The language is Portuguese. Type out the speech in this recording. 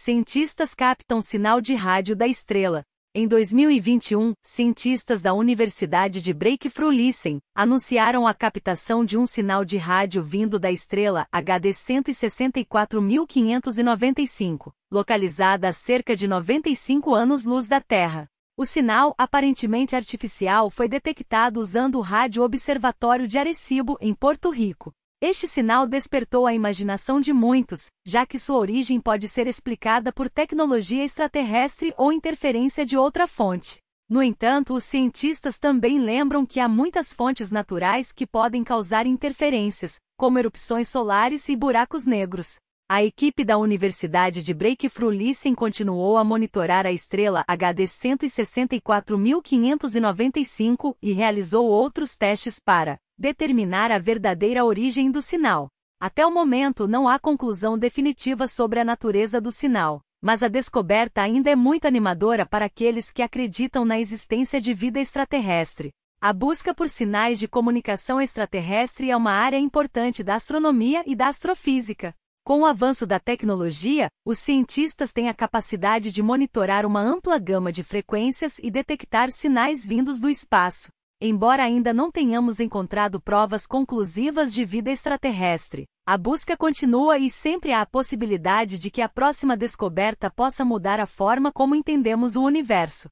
Cientistas captam sinal de rádio da estrela. Em 2021, cientistas da Universidade de Breakthrough Listen anunciaram a captação de um sinal de rádio vindo da estrela HD 164595, localizada a cerca de 95 anos-luz da Terra. O sinal, aparentemente artificial, foi detectado usando o Rádio Observatório de Arecibo, em Porto Rico. Este sinal despertou a imaginação de muitos, já que sua origem pode ser explicada por tecnologia extraterrestre ou interferência de outra fonte. No entanto, os cientistas também lembram que há muitas fontes naturais que podem causar interferências, como erupções solares e buracos negros. A equipe da Universidade de Breakthrough Listen continuou a monitorar a estrela HD 164.595 e realizou outros testes para determinar a verdadeira origem do sinal. Até o momento não há conclusão definitiva sobre a natureza do sinal, mas a descoberta ainda é muito animadora para aqueles que acreditam na existência de vida extraterrestre. A busca por sinais de comunicação extraterrestre é uma área importante da astronomia e da astrofísica. Com o avanço da tecnologia, os cientistas têm a capacidade de monitorar uma ampla gama de frequências e detectar sinais vindos do espaço. Embora ainda não tenhamos encontrado provas conclusivas de vida extraterrestre, a busca continua e sempre há a possibilidade de que a próxima descoberta possa mudar a forma como entendemos o universo.